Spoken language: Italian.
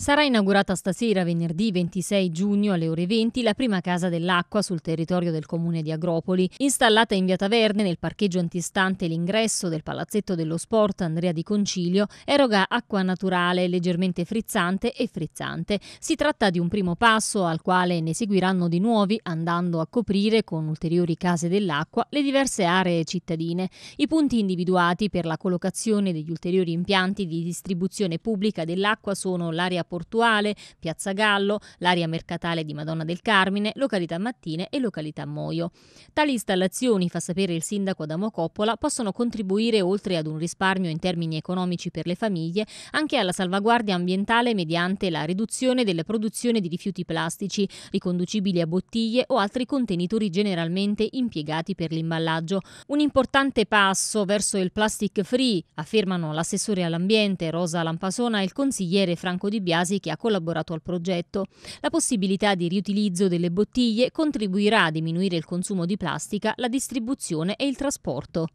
Sarà inaugurata stasera, venerdì 26 giugno alle ore 20, la prima casa dell'acqua sul territorio del comune di Agropoli. Installata in via Taverne, nel parcheggio antistante l'ingresso del palazzetto dello sport Andrea di Concilio, eroga acqua naturale leggermente frizzante e frizzante. Si tratta di un primo passo al quale ne seguiranno di nuovi, andando a coprire con ulteriori case dell'acqua le diverse aree cittadine. I punti individuati per la collocazione degli ulteriori impianti di distribuzione pubblica dell'acqua sono l'area Portuale, Piazza Gallo, l'area mercatale di Madonna del Carmine, località Mattine e località Moio. Tali installazioni, fa sapere il sindaco Adamo Coppola, possono contribuire oltre ad un risparmio in termini economici per le famiglie anche alla salvaguardia ambientale mediante la riduzione della produzione di rifiuti plastici riconducibili a bottiglie o altri contenitori generalmente impiegati per l'imballaggio. Un importante passo verso il plastic free, affermano l'assessore all'ambiente Rosa Lampasona e il consigliere Franco Di Biagio Biasi, che ha collaborato al progetto. La possibilità di riutilizzo delle bottiglie contribuirà a diminuire il consumo di plastica, la distribuzione e il trasporto.